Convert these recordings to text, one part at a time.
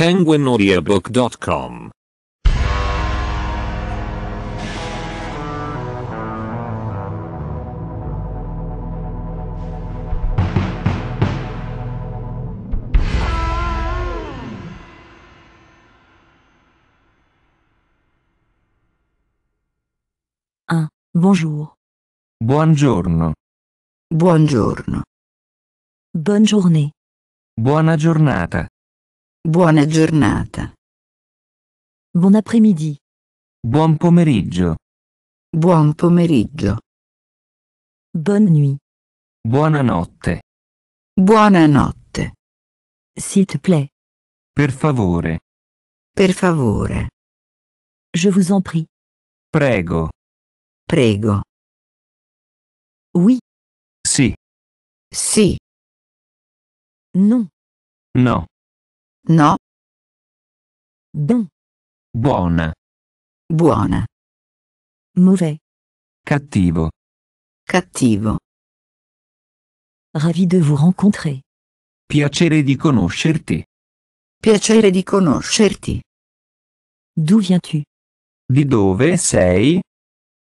penguinaudiobook.com Un. Ah, bonjour. Buongiorno. Buongiorno. Bonne journée. Buona giornata. Buona giornata. Buon après-midi. Buon pomeriggio. Buon pomeriggio. Bonne nuit. Buonanotte. Buonanotte. S'il te plaît. Per favore. Per favore. Je vous en prie. Prego. Prego. Oui. Sì. Sì. Non. No. No. Bon. Buona. Buona. Mauvais. Cattivo. Cattivo. Ravi de vous rencontrer. Piacere di conoscerti. Piacere di conoscerti. D'où viens-tu? Di dove sei?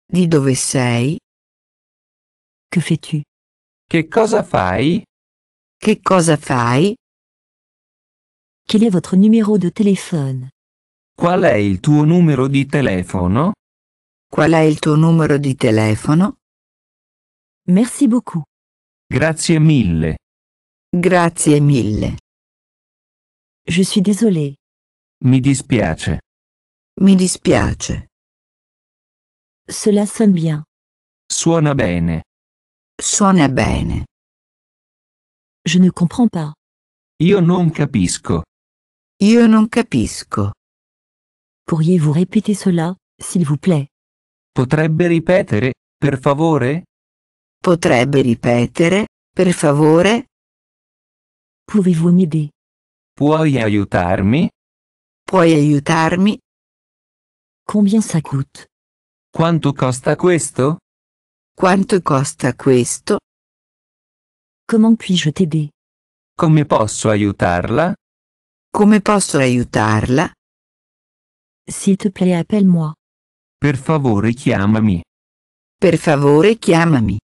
Di dove sei? Che fais-tu? Che cosa fai? Che cosa fai? Quel est votre numéro de téléphone? Qual è il tuo numero di telefono? Qual è il tuo numero di telefono? Merci beaucoup. Grazie mille. Grazie mille. Je suis désolé. Mi dispiace. Mi dispiace. Cela sonne bien. Suona bene. Suona bene. Je ne comprends pas. Io non capisco. Io non capisco. Pourriez-vous répéter cela, s'il vous plaît? Potrebbe ripetere, per favore? Potrebbe ripetere, per favore? Pouvez-vous m'aider? Puoi aiutarmi? Puoi aiutarmi? Combien ça coûte? Quanto costa questo? Quanto costa questo? Comment puis-je t'aider? Come posso aiutarla? Come posso aiutarla? S'il te plaît, appelle-moi. Per favore chiamami. Per favore chiamami.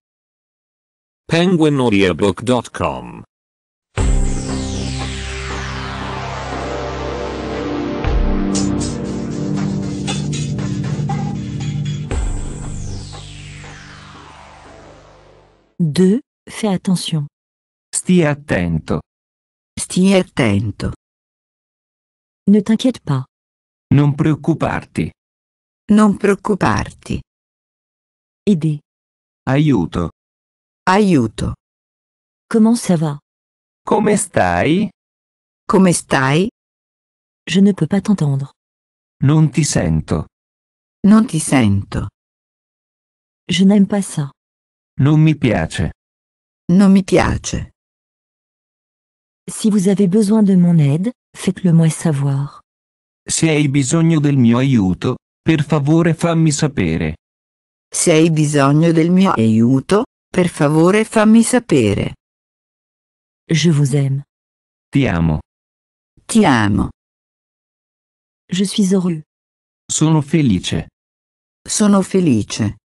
penguinaudiobook.com Deux, fai attenzione. Stia attento. Stia attento. Ne t'inquiète pas. Non preoccuparti. Non preoccuparti. Aider. Aiuto. Aiuto. Comment ça va? Come stai? Come stai? Je ne peux pas t'entendre. Non ti sento. Non ti sento. Je n'aime pas ça. Non mi piace. Non mi piace. Si vous avez besoin de mon aide, faites-le moi savoir. Se hai bisogno del mio aiuto, per favore fammi sapere. Se hai bisogno del mio aiuto, per favore fammi sapere. Je vous aime. Ti amo. Ti amo. Je suis heureux. Sono felice. Sono felice.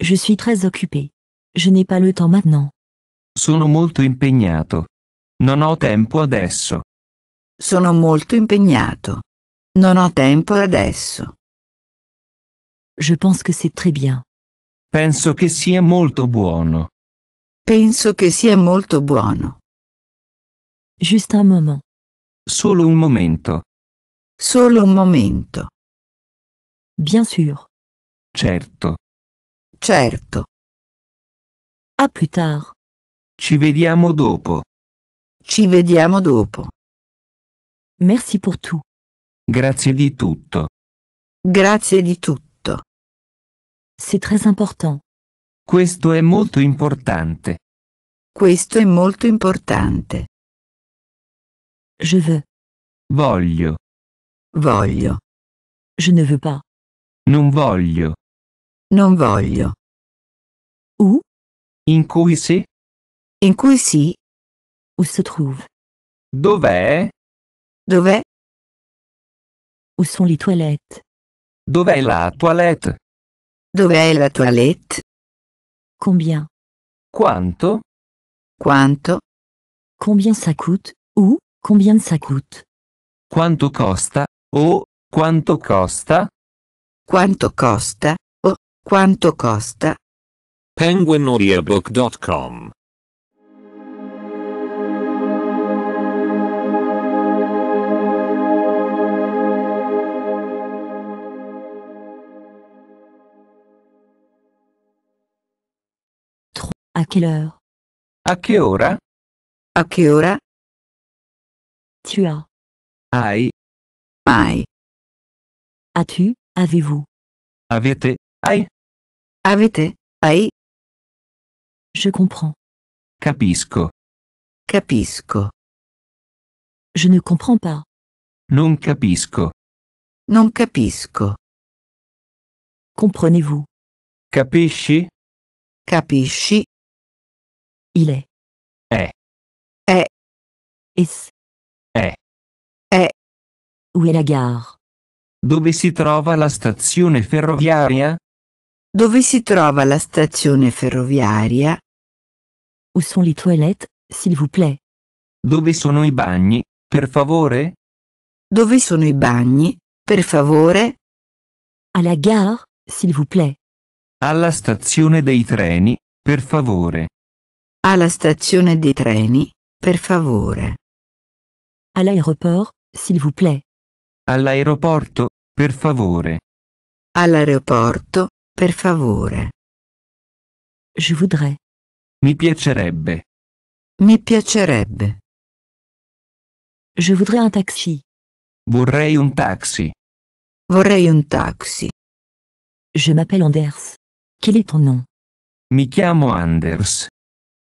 Je suis très occupé. Je n'ai pas le temps maintenant. Sono molto impegnato. Non ho tempo adesso. Sono molto impegnato. Non ho tempo adesso. Je pense que c'est très bien. Penso che sia molto buono. Penso che sia molto buono. Juste un moment. Solo un momento. Solo un momento. Bien sûr. Certo. Certo. A più tard. Ci vediamo dopo. Ci vediamo dopo. Merci pour tout. Grazie di tutto. Grazie di tutto. C'est très important. Questo è molto importante. Questo è molto importante. Je veux. Voglio. Voglio. Je ne veux pas. Non voglio. Non voglio. Où? In cui sì? In cui sì, Où se trouve? Dov'è? Dov'è? Où sont les toilettes? Dov'è la toilette? Dov'è la toilette? Combien? Quanto? Quanto? Combien ça coûte? Ou, combien ça coûte? Quanto costa? O, quanto costa? Quanto costa? O, quanto costa? Penguinaudiobook.com À quelle heure A che ora? A che ora? Tu as. Ai. Ai. As-tu, avez-vous Avete. Ai. Avete. Ai. Je comprends. Capisco. Capisco. Je ne comprends pas. Non capisco. Non capisco. Comprenez-vous Capisci? Capisci? Il est. È. È. Es. È. È. Où est la gare? Dove si trova la stazione ferroviaria? Dove si trova la stazione ferroviaria? Où sont les toilettes, s'il vous plaît? Dove sono i bagni, per favore? Dove sono i bagni, per favore? À la gare, s'il vous plaît. Alla stazione dei treni, per favore. Alla stazione dei treni, per favore. À s'il vous plaît. All'aeroporto, per favore. All'aeroporto, per favore. Je voudrais. Mi piacerebbe. Mi piacerebbe. Je voudrais un taxi. Vorrei un taxi. Vorrei un taxi. Je m'appelle Anders. Quel est ton nom? Mi chiamo Anders.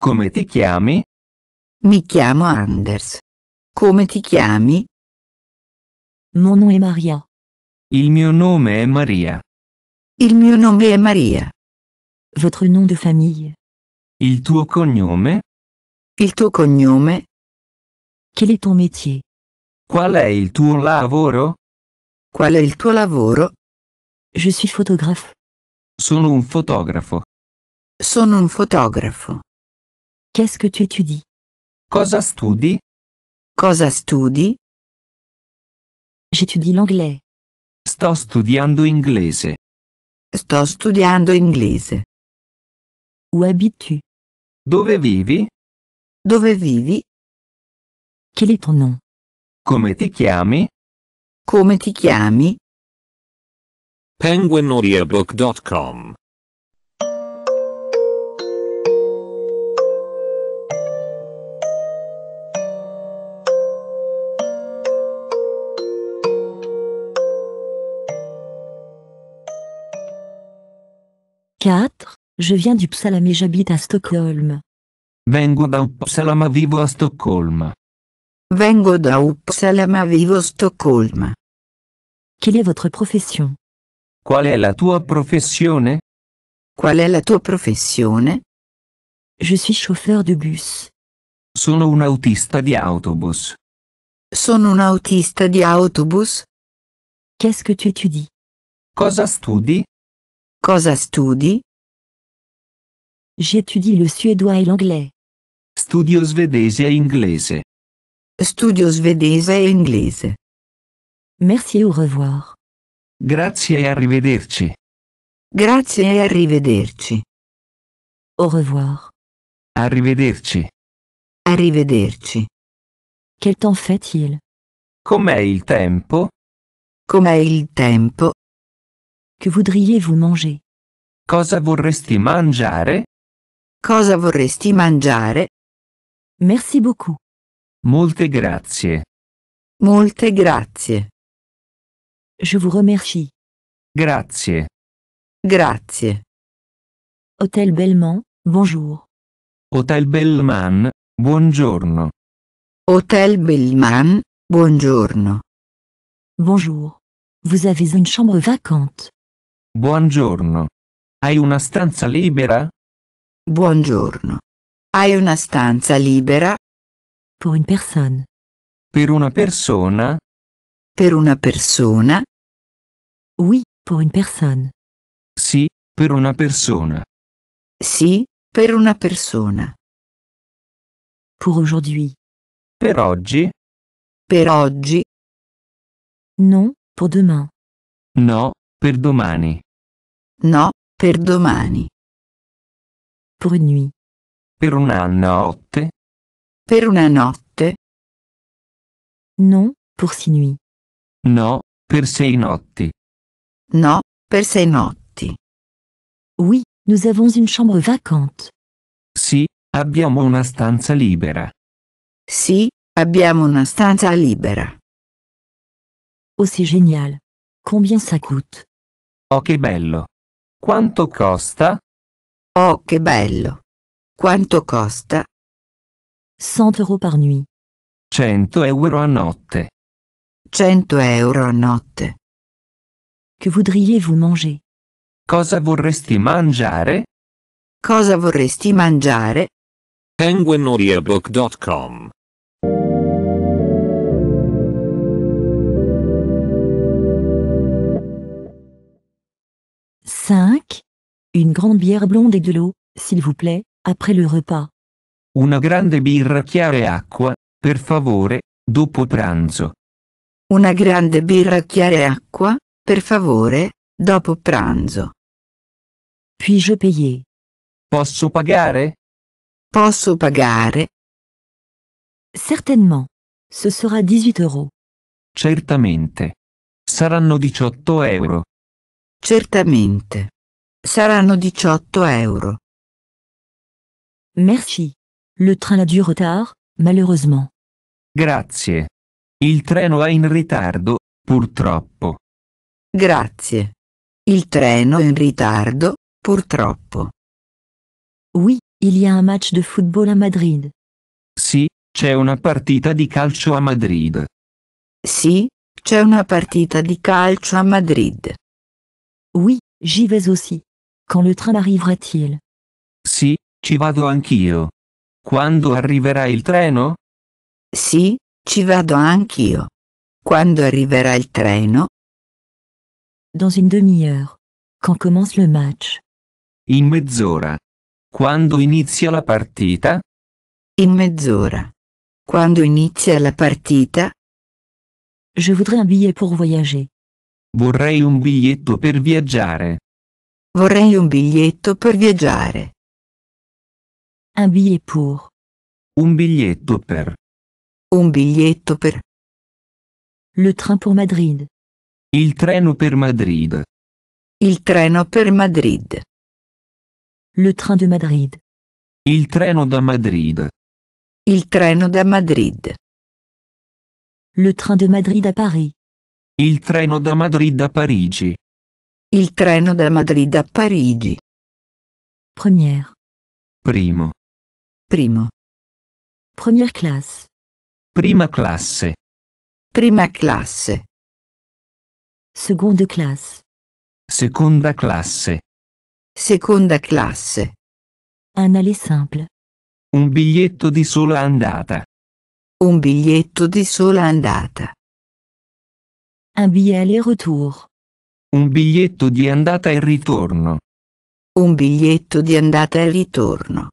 Come ti chiami? Mi chiamo Anders. Come ti chiami? Mon nom è Maria. Il mio nome è Maria. Il mio nome è Maria. Votre nom de famiglia. Il tuo cognome? Il tuo cognome? Quel est ton métier? Qual è il tuo lavoro? Qual è il tuo lavoro? Je suis photographe. Sono un fotografo. Sono un fotografo. Qu'est-ce que tu étudies? Cosa studi? Cosa studi? J'étudie l'anglais. Sto studiando inglese. Sto studiando inglese. Où habites-tu? Dove vivi? Dove vivi? Quel est ton nom? Come ti chiami? Come ti chiami? penguinaudiabook.com 4. Je viens du Psalam et j'habite à Stockholm. Vengo da Uppsala vivo a Stockholm. Vengo da Uppsala vivo a Stockholm. Quelle est votre profession? Qual è la tua professione? Qual è la tua professione? Je suis chauffeur de bus. Sono un autista di autobus. Sono un autista di autobus. Qu'est-ce que tu étudies? Cosa studi? Cosa studi? J'étudie le suédois et l'anglais. Studio svedese e inglese. Studio svedese e inglese. Merci et au revoir. Grazie e arrivederci. Grazie e arrivederci. Au revoir. Arrivederci. Arrivederci. Quel temps fait-il? Com'è il tempo? Com'è il tempo? Que voudriez-vous manger? Cosa vorresti mangiare? Cosa vorresti mangiare? Merci beaucoup. Molte grazie. Molte grazie. Je vous remercie. Grazie. Grazie. Hôtel Bellman, bonjour. Hotel Bellman, buongiorno. Hotel Bellman, buongiorno. Bonjour. Vous avez une chambre vacante. Buongiorno. Hai una stanza libera? Buongiorno. Hai una stanza libera? Pour une personne. Per una persona? Per una persona? Oui, pour une personne. Sì, per una persona. Sì, per una persona. Pour aujourd'hui. Per oggi? Per oggi? Non, pour demain. No, per domani. No, per domani. Pour nuit. Per una notte. Per una notte. Non, pour six nuits. No, per sei notti. No, per sei notti. Oui, nous avons une chambre vacante. Sì, abbiamo una stanza libera. Sì, abbiamo una stanza libera. Oh, c'est génial. Combien ça coûte? Oh che bello! Quanto costa? Oh che bello! Quanto costa? 100 euro par nuit. 100 euro a notte. 100 euro a notte. Que voudriez-vous manger? Cosa vorresti mangiare? Cosa vorresti mangiare? Penguinaudiebook.com 5. Une grande bière blonde et de l'eau, s'il vous plaît, après le repas. Una grande birra chiara e acqua, per favore, dopo pranzo. Una grande birra chiara e acqua, per favore, dopo pranzo. Puis-je payer? Posso pagare? Posso pagare? Certainement. Ce sera 18 euros. Certamente. Saranno 18 euro. Certamente. Saranno 18 euro. Merci. Le train a du retard, malheureusement. Grazie. Il treno è in ritardo, purtroppo. Grazie. Il treno è in ritardo, purtroppo. Oui, il y a un match de football a Madrid. Sì, c'è una partita di calcio a Madrid. Sì, c'è una partita di calcio a Madrid. Oui, j'y vais aussi. Quand le train arrivera-t-il Si, ci vado anch'io. Quando arriverà il treno? Si, ci vado anch'io. Quando arrivera il treno? Dans une demi-heure. Quand commence le match In mezz'ora. Quando inizia la partita? In mezz'ora. Quando inizia la partita? Je voudrais un billet pour voyager. Vorrei un biglietto per viaggiare. Vorrei un biglietto per viaggiare. Un billet pour. Un biglietto per. Un biglietto per. Le train pour Madrid. Il treno per Madrid. Il treno per Madrid. Le train de Madrid. Il treno da Madrid. Il treno da Madrid. Le train de Madrid à Paris. Il treno da Madrid a Parigi. Il treno da Madrid a Parigi. Première. Primo. Primo. Première classe. Prima classe. Prima classe. Seconde classe. Seconda classe. Seconda classe. Un aller simple. Un biglietto di sola andata. Un biglietto di sola andata. Un billet aller-retour. Un biglietto di andata e ritorno. Un biglietto di andata e ritorno.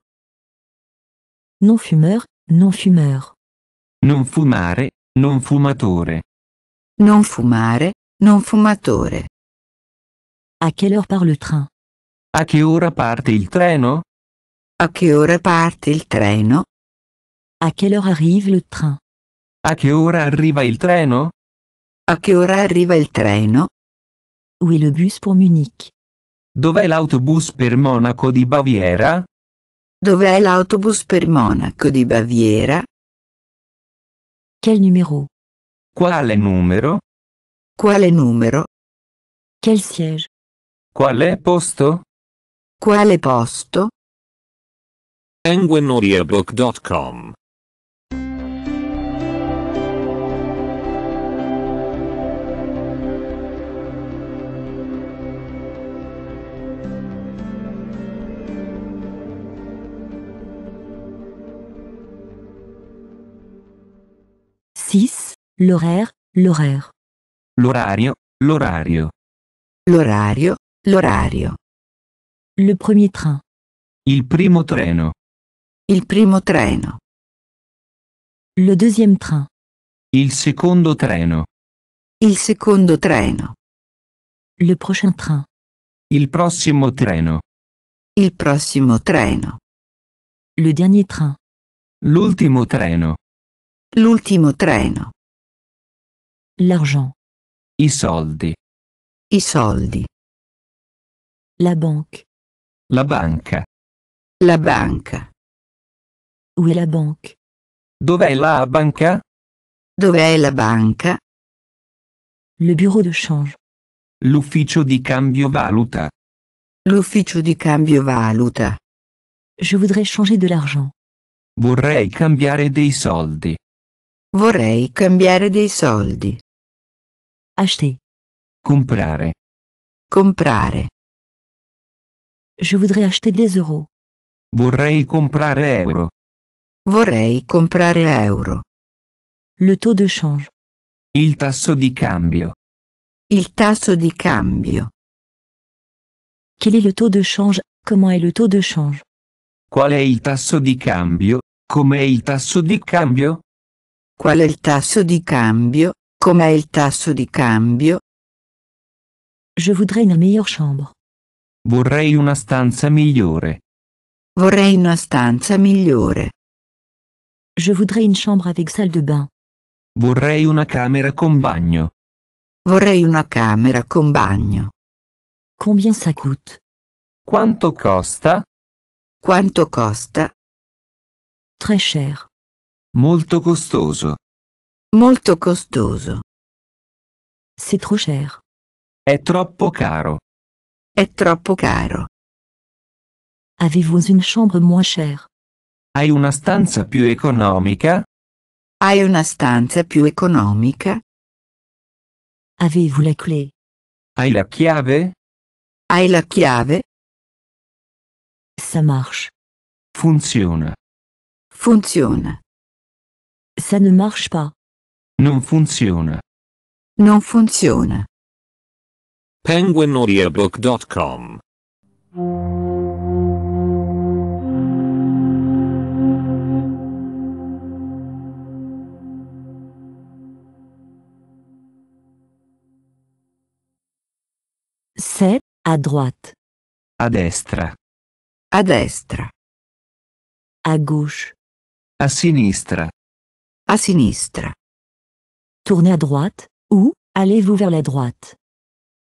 Non fumeur, non fumeur. Non fumare, non fumatore. Non fumare, non fumatore. A che ora part il treno? A che ora parte il treno? A che ora parte il treno? A quelle heure arrive le train? A che ora arriva il treno? A che ora arriva il treno? Où est le bus pour Munich? Dov'è l'autobus per Monaco di Baviera? Dov'è l'autobus per Monaco di Baviera? Quel numero? Quale numero? Quale numero? Quel siège? Quale posto? Quale posto? Penguinaudiobook.com 6. L'horaire, l'horaire. L'orario, l'orario. L'orario, l'orario. Le premier train. Il primo treno. Il primo treno. Le deuxième train. Il secondo treno. Il secondo treno. Le prochain train. Il prossimo treno. Il prossimo treno. Le dernier train. L'ultimo treno. L'ultimo treno. L'argent. I soldi. I soldi. La banque. La banca. La banca. Où est la banque? Dov'è la banca? Dov'è la banca? Le bureau de change. L'ufficio di cambio valuta. L'ufficio di cambio valuta. Je voudrais changer de l'argent. Vorrei cambiare dei soldi. Vorrei cambiare dei soldi. Acheter. Comprare. Comprare. Je voudrais acheter des euros. Vorrei comprare euro. Vorrei comprare euro. Le taux de change. Il tasso di cambio. Il tasso di cambio. Quel est le taux de change? Comment est le taux de change? Qual è il tasso di cambio? Com'è il tasso di cambio? Qual è il tasso di cambio? Com'è il tasso di cambio? Je voudrais une meilleure chambre. Vorrei una stanza migliore. Vorrei una stanza migliore. Je voudrais une chambre avec salle de bain. Vorrei una camera con bagno. Vorrei una camera con bagno. Combien ça coûte? Quanto costa? Quanto costa? Très cher. Molto costoso. Molto costoso. C'est trop cher. È troppo caro. È troppo caro. Avez-vous une chambre moins chère? Hai una stanza più economica? Hai una stanza più economica? Avez-vous la clé? Hai la chiave? Hai la chiave? Ça marche. Funziona. Funziona. Ça ne marche pas. Non funziona. Non funziona. com C'est à droite. A destra. À destra. À gauche. A sinistra. À sinistra. Tourne a droite, ou, allez-vous vers la droite.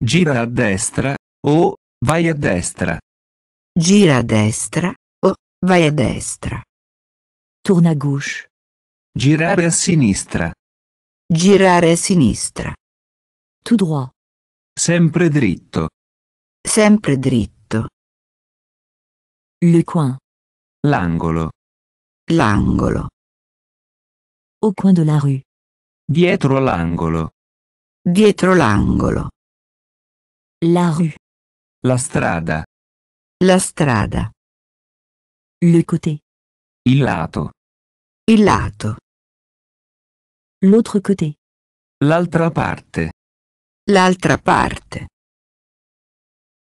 Gira a destra, o, vai a destra. Gira a destra, o, vai a destra. Tourne a gauche. Girare a sinistra. Girare a sinistra. Tout droit. Sempre dritto. Sempre dritto. Le coin. L'angolo. L'angolo au coin de la rue. Dietro l'angolo. Dietro l'angolo. La rue. La strada. La strada. Le côté. Il lato. Il lato. L'autre côté. L'altra parte. L'altra parte.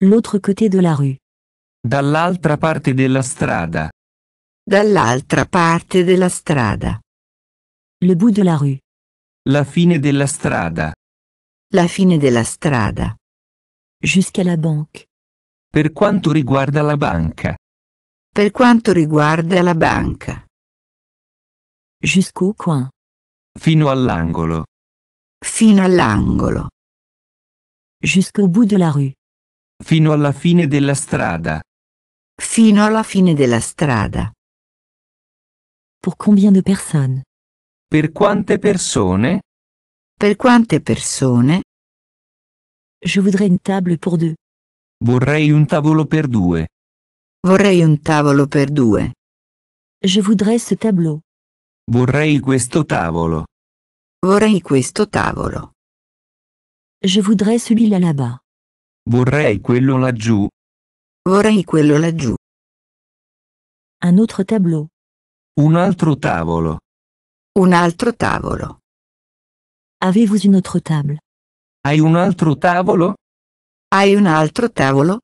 L'autre côté de la rue. Dall'altra parte della strada. Dall'altra parte della strada. Le bout de la rue. La fine della strada. La fine della strada. Jusqu'à la banque. Per quanto riguarda la banca. Per quanto riguarda la banca. Jusqu'au coin. Fino all'angolo. Fino all'angolo. Jusqu'au bout de la rue. Fino alla fine della strada. Fino alla fine della strada. Pour combien de personnes per quante persone? Per quante persone? Je voudrais une table pour deux. Vorrei un tavolo per due. Vorrei un tavolo per due. Je voudrais ce tableau. Vorrei questo tavolo. Vorrei questo tavolo. Je voudrais celui-là là-bas. Vorrei quello laggiù. Vorrei quello laggiù. Un autre tableau. Un altro tavolo. Un altro tavolo. Avez-vous une autre table? Hai un altro tavolo? Hai un altro tavolo?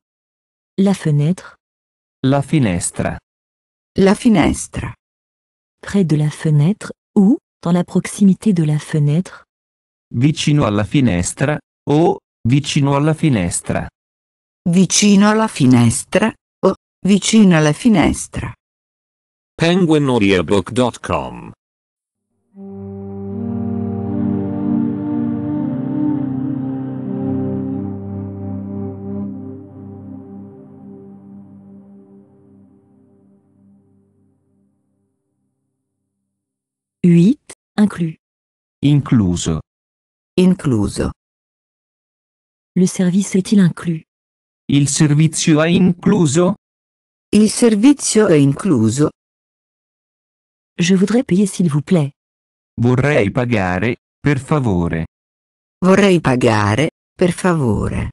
La fenêtre. La finestra. La finestra. Près de la fenêtre, ou, dans la proximité de la fenêtre. Vicino alla finestra, o, vicino alla finestra. Vicino alla finestra, o, vicino alla finestra. penguinaudiebook.com 8. Inclus. Incluso. Incluso. Le service est-il inclus Il servizio è incluso Il servizio è incluso. Je voudrais payer s'il vous plaît. Vorrei pagare, per favore. Vorrei pagare, per favore.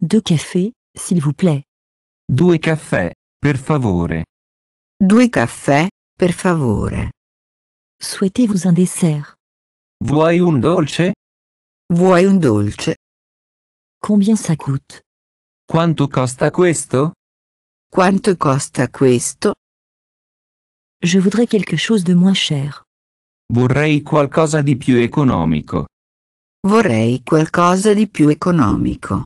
Deux cafés, s'il vous plaît. Due caffè, per favore. Due caffè, per favore. Souhaitez-vous un dessert? Vuoi un dolce? Vuoi un dolce? Combien ça coûte? Quanto costa questo? Quanto costa questo? Je voudrais quelque chose de moins cher. Vorrei qualcosa di più economico. Vorrei qualcosa di più economico.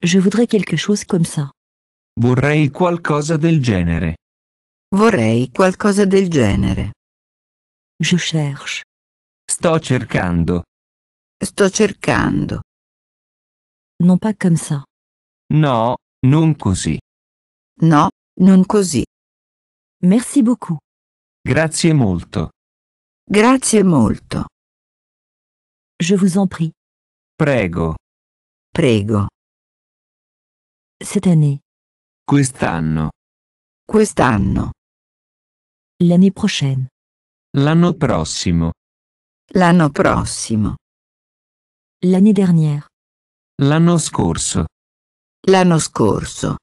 Je voudrais quelque chose comme ça. Vorrei qualcosa del genere. Vorrei qualcosa del genere. Je cherche. Sto cercando. Sto cercando. Non pas comme ça. No, non così. No, non così. Merci beaucoup. Grazie molto. Grazie molto. Je vous en prie. Prego. Prego. Cette année. Quest'anno. Quest'anno. L'année prochaine. L'anno prossimo. L'anno prossimo. L'année dernière. L'anno scorso. L'anno scorso.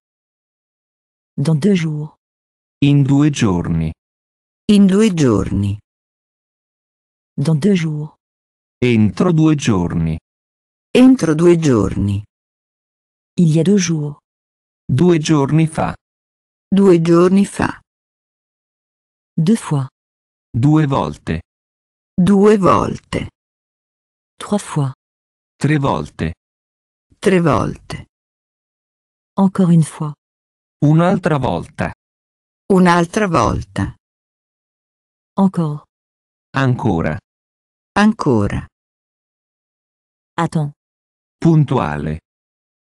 Dans deux jours. In due giorni. In due giorni. Dans deux jours. Entro due giorni. Entro due giorni. Il y a deux jours. Due giorni fa. Due giorni fa. Deux fois. Due volte. Due volte. Trois fois. Tre volte. Tre volte. Encore une fois. Un'altra volta. Un'altra volta. Encore. Ancora. Ancora. A temps. Puntuale.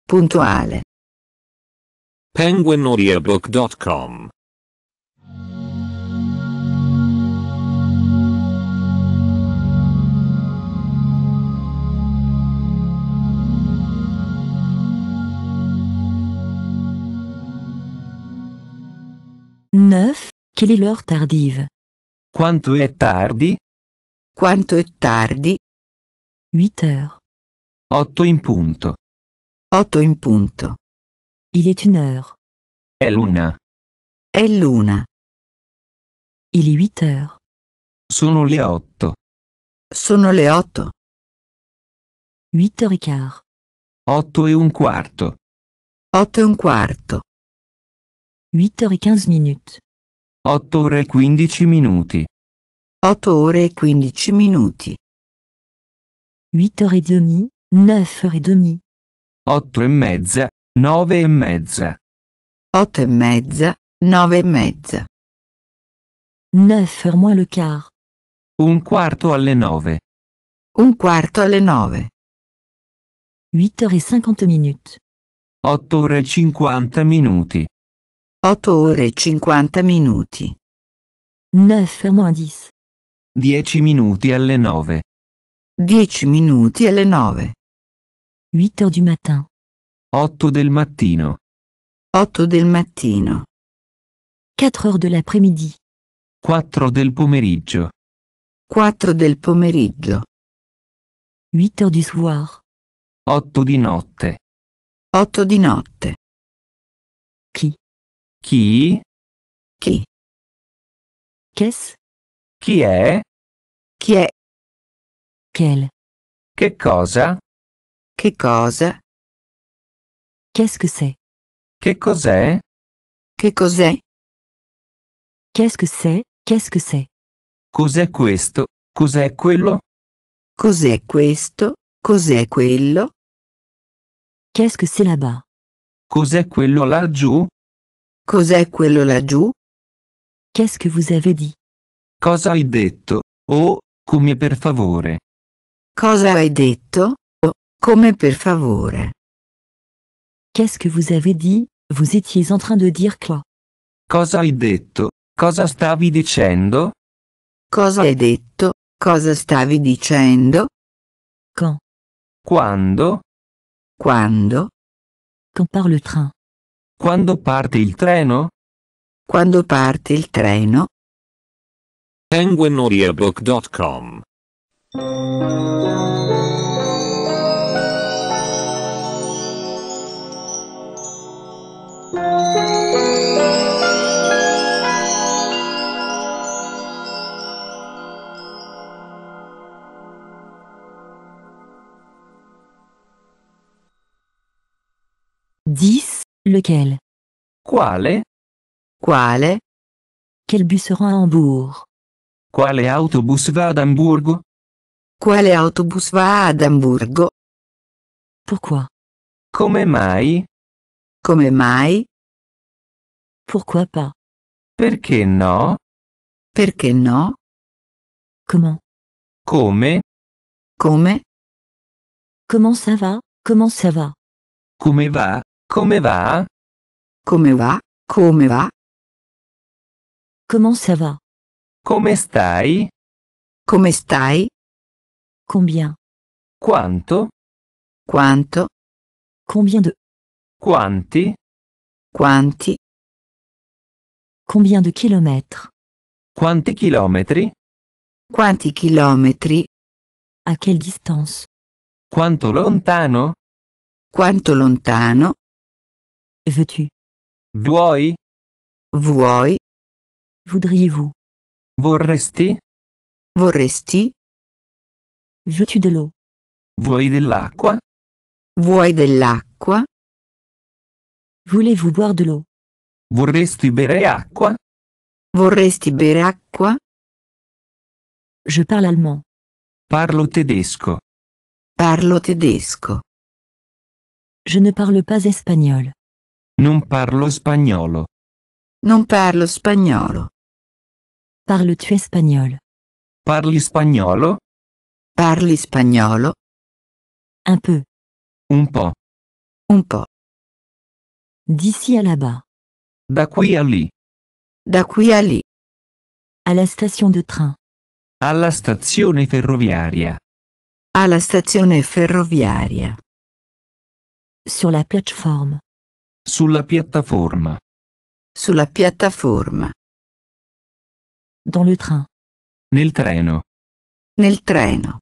Puntuale. penguinaudiobook.com Neuf, Quelle est l'heure tardive quanto è tardi? Quanto è tardi? 8 heures. 8 in punto. 8 in punto. Il est une heure. È l'una. È l'una. Il est 8 heures. Sono le 8. Sono le 8. 8 heures et quart. 8 e un quarto. 8 e un quarto. 8 heures 15 minuti. 8 ore e 15 minuti. 8 ore e 15 minuti. 8 ore e demi, 9 ore e demi. 8 e mezza, 9 e mezza. 8 e mezza, 9 e mezza. 9 ore moins le quart. Un quarto alle 9. Un quarto alle 9. 8 ore e 50 minuti. 8 ore e 50 minuti. 8 ore e 50 minuti. 9 moins 10. 10 minuti alle 9. 10 minuti alle 9. 8 ore du matin. 8 del mattino. 8 del mattino. 4 ore de midi 4 del pomeriggio. 4 del pomeriggio. 8 ore du soir. 8 di notte. 8 di notte. Chi? Chi? Chi? Kes? Chi è? Chi è? Quel? Che cosa? Che cosa? Qu'est-ce que c'est? Che cos'è? Che cos'è? Qu'est-ce che c'è Cos'è questo? Cos'è quello? Cos'è questo? Cos'è quello? Qu'est-ce que c'est là-bas? Cos'è quello laggiù? Cos'è quello laggiù? Qu'est-ce que vous avez dit? Cosa hai detto? Oh, come per favore. Cosa hai detto? Oh, come per favore. Qu'est-ce que vous avez dit? Vous étiez en train de dire quoi? Cosa hai detto? Cosa stavi dicendo? Cosa hai detto? Cosa stavi dicendo? Quand? Quando? Quando? Quand par le train? Quando parte il treno? Quando parte il treno? penguinaudiobook.com Dix Lequel Quale? Quale? Quel bus sera a Hamburgo Quale autobus va ad Hamburgo? Quale autobus va ad Hamburgo? Pourquoi Come mai? Come mai? Pourquoi pas Perché no? Perché no? Comment Come? Come? Comment ça va Comment ça va Come va? Come va? Come va? Come va? Comment ça va? Come stai? Come stai? Combien? Quanto? Quanto? Combien de? Quanti? Quanti? Combien de kilomètres? Quanti chilometri? Quanti chilometri? A quelle distance? Quanto lontano? Quanto lontano? Veux-tu Vuoi Vuoi Voudriez-vous Vorresti Vorresti Veux-tu de l'eau Vuoi dell'acqua Vuoi dell'acqua Voulez-vous boire de l'eau Vorresti bere acqua Vorresti bere acqua Je parle allemand. Parlo tedesco. Parlo tedesco. Je ne parle pas espagnol. Non parlo spagnolo. Non parlo spagnolo. Parles-tu espagnol? Parli spagnolo? Parli spagnolo? Un peu. Un po'. Un po'. D'ici à là-bas. Da qui a lì. Da qui a lì. À la station de train. Alla stazione ferroviaria. Alla stazione ferroviaria. Sur la plateforme. Sulla piattaforma. Sulla piattaforma. Dans le train. Nel treno. Nel treno.